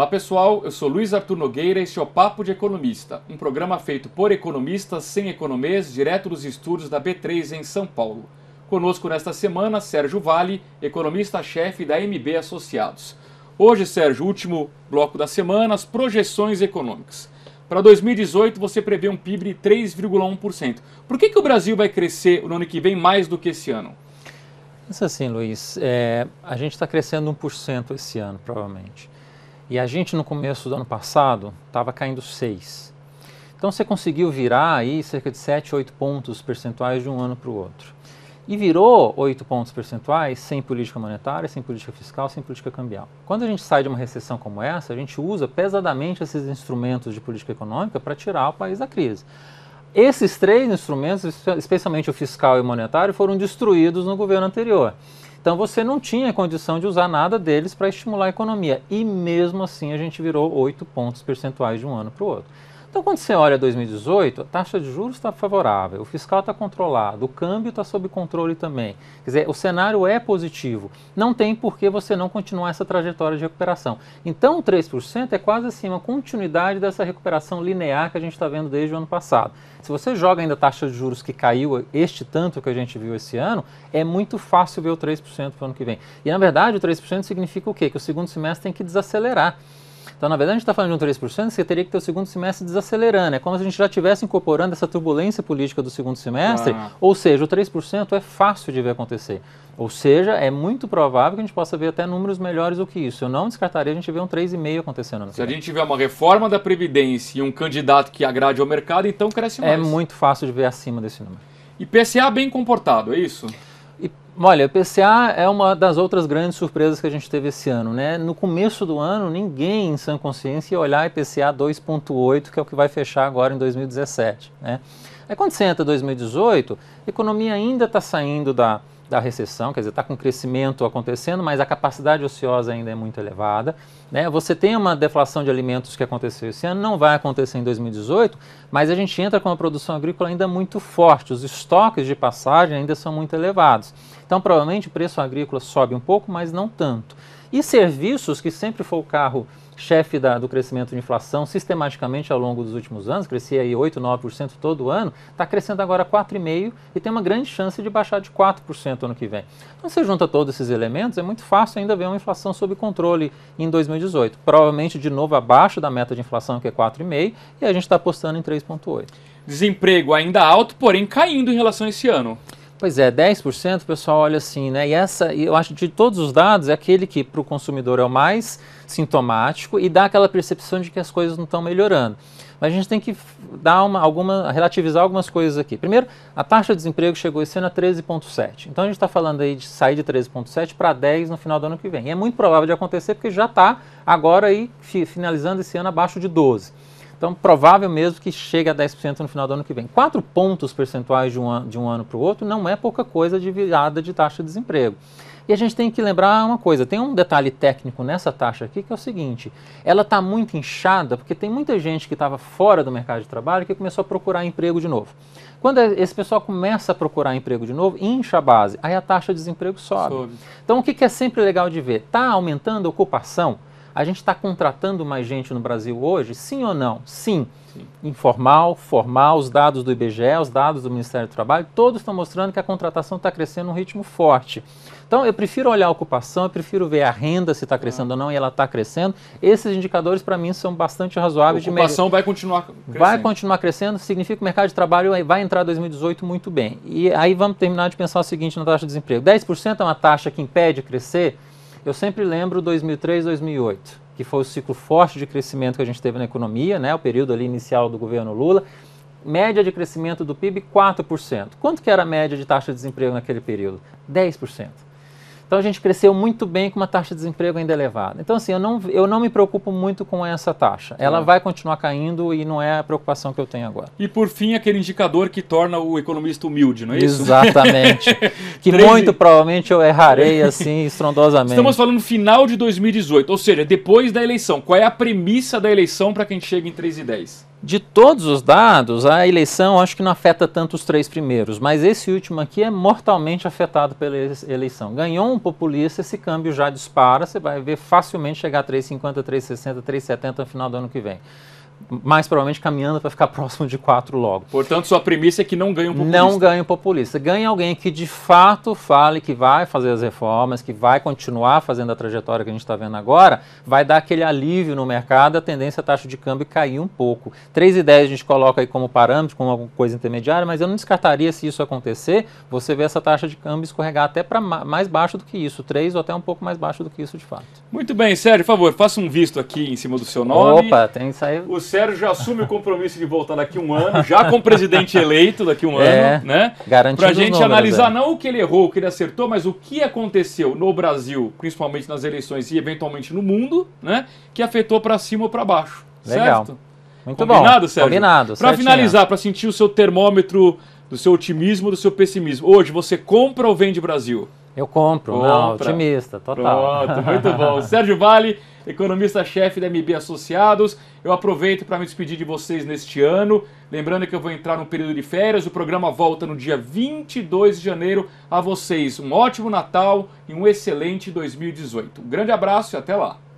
Olá pessoal, eu sou Luiz Arthur Nogueira e este é o Papo de Economista, um programa feito por economistas sem economês, direto dos estúdios da B3 em São Paulo. Conosco nesta semana, Sérgio Vale, economista-chefe da MB Associados. Hoje, Sérgio, último bloco da semana, as projeções econômicas. Para 2018, você prevê um PIB de 3,1%. Por que, que o Brasil vai crescer no ano que vem mais do que esse ano? Isso assim, Luiz, é, a gente está crescendo 1% esse ano, provavelmente. E a gente no começo do ano passado estava caindo 6. Então você conseguiu virar aí cerca de 7, 8 pontos percentuais de um ano para o outro. E virou 8 pontos percentuais sem política monetária, sem política fiscal, sem política cambial. Quando a gente sai de uma recessão como essa, a gente usa pesadamente esses instrumentos de política econômica para tirar o país da crise. Esses três instrumentos, especialmente o fiscal e o monetário, foram destruídos no governo anterior. Então você não tinha condição de usar nada deles para estimular a economia. E mesmo assim a gente virou 8 pontos percentuais de um ano para o outro. Então, quando você olha 2018, a taxa de juros está favorável, o fiscal está controlado, o câmbio está sob controle também. Quer dizer, o cenário é positivo. Não tem por que você não continuar essa trajetória de recuperação. Então, 3% é quase assim uma continuidade dessa recuperação linear que a gente está vendo desde o ano passado. Se você joga ainda a taxa de juros que caiu este tanto que a gente viu esse ano, é muito fácil ver o 3% para o ano que vem. E, na verdade, o 3% significa o quê? Que o segundo semestre tem que desacelerar. Então, na verdade, a gente está falando de um 3%, você teria que ter o segundo semestre desacelerando. É como se a gente já estivesse incorporando essa turbulência política do segundo semestre, ah. ou seja, o 3% é fácil de ver acontecer. Ou seja, é muito provável que a gente possa ver até números melhores do que isso. Eu não descartaria a gente ver um 3,5 acontecendo. Se a gente tiver uma reforma da Previdência e um candidato que agrade ao mercado, então cresce é mais. É muito fácil de ver acima desse número. PSA bem comportado, é isso? Olha, o PCA é uma das outras grandes surpresas que a gente teve esse ano, né? No começo do ano, ninguém em sã consciência ia olhar IPCA 2.8, que é o que vai fechar agora em 2017, né? Aí quando você entra 2018, a economia ainda está saindo da, da recessão, quer dizer, está com crescimento acontecendo, mas a capacidade ociosa ainda é muito elevada. Né? Você tem uma deflação de alimentos que aconteceu esse ano, não vai acontecer em 2018, mas a gente entra com uma produção agrícola ainda muito forte, os estoques de passagem ainda são muito elevados. Então, provavelmente o preço agrícola sobe um pouco, mas não tanto. E serviços, que sempre foi o carro chefe da, do crescimento de inflação sistematicamente ao longo dos últimos anos, crescia aí 8, 9% todo ano, está crescendo agora 4,5% e tem uma grande chance de baixar de 4% ano que vem. Então você junta todos esses elementos, é muito fácil ainda ver uma inflação sob controle em 2018. Provavelmente de novo abaixo da meta de inflação que é 4,5% e a gente está apostando em 3,8%. Desemprego ainda alto, porém caindo em relação a esse ano. Pois é, 10% o pessoal olha assim, né? E essa, eu acho de todos os dados, é aquele que para o consumidor é o mais sintomático e dá aquela percepção de que as coisas não estão melhorando. Mas a gente tem que dar uma, alguma, relativizar algumas coisas aqui. Primeiro, a taxa de desemprego chegou esse ano a 13,7. Então a gente está falando aí de sair de 13,7 para 10 no final do ano que vem. E é muito provável de acontecer porque já está agora aí finalizando esse ano abaixo de 12. Então, provável mesmo que chegue a 10% no final do ano que vem. Quatro pontos percentuais de um, an de um ano para o outro não é pouca coisa de virada de taxa de desemprego. E a gente tem que lembrar uma coisa: tem um detalhe técnico nessa taxa aqui que é o seguinte: ela está muito inchada porque tem muita gente que estava fora do mercado de trabalho que começou a procurar emprego de novo. Quando é, esse pessoal começa a procurar emprego de novo, incha a base, aí a taxa de desemprego sobe. sobe. Então, o que, que é sempre legal de ver? Está aumentando a ocupação a gente está contratando mais gente no Brasil hoje? Sim ou não? Sim. Sim. Informal, formal, os dados do IBGE, os dados do Ministério do Trabalho, todos estão mostrando que a contratação está crescendo num ritmo forte. Então, eu prefiro olhar a ocupação, eu prefiro ver a renda se está crescendo ah. ou não, e ela está crescendo. Esses indicadores, para mim, são bastante razoáveis. A ocupação de... vai continuar crescendo. Vai continuar crescendo, significa que o mercado de trabalho vai entrar 2018 muito bem. E aí vamos terminar de pensar o seguinte na taxa de desemprego. 10% é uma taxa que impede crescer? Eu sempre lembro 2003, 2008, que foi o ciclo forte de crescimento que a gente teve na economia, né, o período ali inicial do governo Lula. Média de crescimento do PIB 4%. Quanto que era a média de taxa de desemprego naquele período? 10%. Então a gente cresceu muito bem com uma taxa de desemprego ainda elevada. Então, assim, eu não, eu não me preocupo muito com essa taxa. Ela é. vai continuar caindo e não é a preocupação que eu tenho agora. E por fim, aquele indicador que torna o economista humilde, não é isso? Exatamente. que muito provavelmente eu errarei assim estrondosamente. Estamos falando final de 2018, ou seja, depois da eleição. Qual é a premissa da eleição para quem chega em 3 e 10? De todos os dados, a eleição acho que não afeta tanto os três primeiros, mas esse último aqui é mortalmente afetado pela eleição. Ganhou um populista, esse câmbio já dispara, você vai ver facilmente chegar a 3,50, 3,60, 3,70 no final do ano que vem mais provavelmente caminhando para ficar próximo de quatro logo. Portanto, sua premissa é que não ganha um populista. Não ganha um populista. Ganha alguém que de fato fale que vai fazer as reformas, que vai continuar fazendo a trajetória que a gente está vendo agora, vai dar aquele alívio no mercado, a tendência a taxa de câmbio cair um pouco. três ideias a gente coloca aí como parâmetro, como alguma coisa intermediária, mas eu não descartaria se isso acontecer, você vê essa taxa de câmbio escorregar até para mais baixo do que isso, três ou até um pouco mais baixo do que isso de fato. Muito bem, Sérgio, por favor, faça um visto aqui em cima do seu nome. Opa, tem que sair... Sérgio já assume o compromisso de voltar daqui um ano, já com o presidente eleito daqui um é, ano, né? Para a gente analisar é. não o que ele errou, o que ele acertou, mas o que aconteceu no Brasil, principalmente nas eleições e eventualmente no mundo, né? Que afetou para cima ou para baixo. Legal. Certo? Muito Combinado, bom. Sérgio? Combinado. Para finalizar, para sentir o seu termômetro do seu otimismo, do seu pessimismo. Hoje você compra ou vende Brasil? Eu compro, Compra. não, otimista, total. Pronto, muito bom. Sérgio Vale, economista-chefe da MB Associados. Eu aproveito para me despedir de vocês neste ano. Lembrando que eu vou entrar no período de férias. O programa volta no dia 22 de janeiro. A vocês, um ótimo Natal e um excelente 2018. Um grande abraço e até lá.